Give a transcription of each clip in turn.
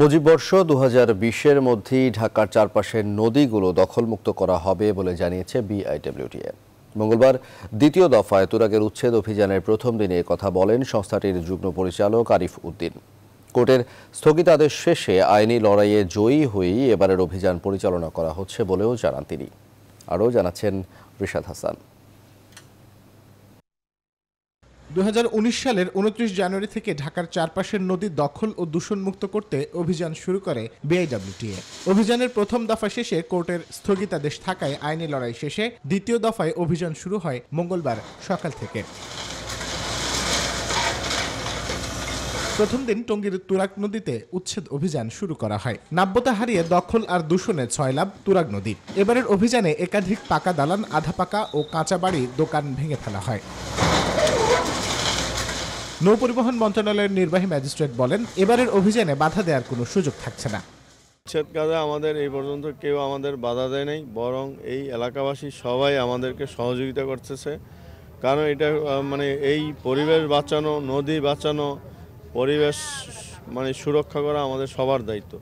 মুজিববর্ষ দু হাজার বিশের মধ্যেই ঢাকার চারপাশের নদীগুলো দখলমুক্ত করা হবে বলে জানিয়েছে বিআইডব্লিউটিএ মঙ্গলবার দ্বিতীয় দফায় তুরাগের উচ্ছেদ অভিযানের প্রথম দিনে কথা বলেন সংস্থাটির যুগ্ম পরিচালক আরিফ উদ্দিন কোর্টের স্থগিতাদেশ শেষে আইনি লড়াইয়ে জয়ী হয়েই এবারের অভিযান পরিচালনা করা হচ্ছে বলেও জানান তিনি আরও জানাচ্ছেন রিশাদ হাসান ২০১৯ সালের ২৯ জানুয়ারি থেকে ঢাকার চারপাশের নদী দখল ও দূষণ মুক্ত করতে অভিযান শুরু করে বিআইডব্লিউটিএ অভিযানের প্রথম দফা শেষে কোর্টের স্থগিতাদেশ থাকায় আইনি লড়াই শেষে দ্বিতীয় দফায় অভিযান শুরু হয় মঙ্গলবার সকাল থেকে প্রথম দিন টঙ্গীর তুরাগ নদীতে উচ্ছেদ অভিযান শুরু করা হয় নাব্যতা হারিয়ে দখল আর দূষণে ছয় লাভ তুরাগ নদী এবারের অভিযানে একাধিক পাকা দালান আধা পাকা ও কাঁচা বাড়ি দোকান ভেঙে ফেলা হয় নৌপরিবহন মন্ত্রণালয়ের নির্বাহী ম্যাজিস্ট্রেট বলেন এবারের অভিযানে বাধা দেওয়ার কোনো সুযোগ থাকছে না উচ্ছেদ কাজে আমাদের এই পর্যন্ত কেউ আমাদের বাধা দেয় নাই বরং এই এলাকাবাসী সবাই আমাদেরকে সহযোগিতা করতেছে কারণ এটা মানে এই পরিবেশ বাঁচানো নদী বাঁচানো পরিবেশ মানে সুরক্ষা করা আমাদের সবার দায়িত্ব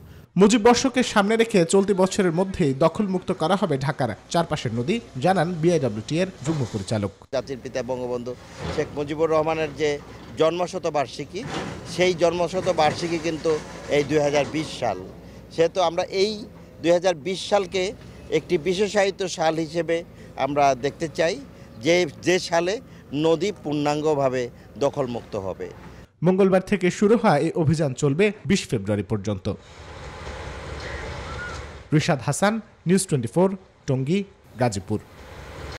মুজিব বর্ষকে সামনে রেখে চলতি বছরের মধ্যেই দখলমুক্ত করা হবে ঢাকার চারপাশের নদী জানান বিআইডব্লিউটি এর যুগ্ম পরিচালক জাতির পিতা বঙ্গবন্ধু শেখ মুজিবুর রহমানের যে জন্মশত বার্ষিকী সেই জন্মশত বার্ষিকী কিন্তু এই দুই সাল সেহেতু আমরা এই দুই সালকে একটি বিশেষায়িত সাল হিসেবে আমরা দেখতে চাই যে যে সালে নদী পূর্ণাঙ্গভাবে দখলমুক্ত হবে মঙ্গলবার থেকে শুরু হয় এই অভিযান চলবে বিশ ফেব্রুয়ারি পর্যন্ত Rishad Hasan news twenty four Tongi Gazipur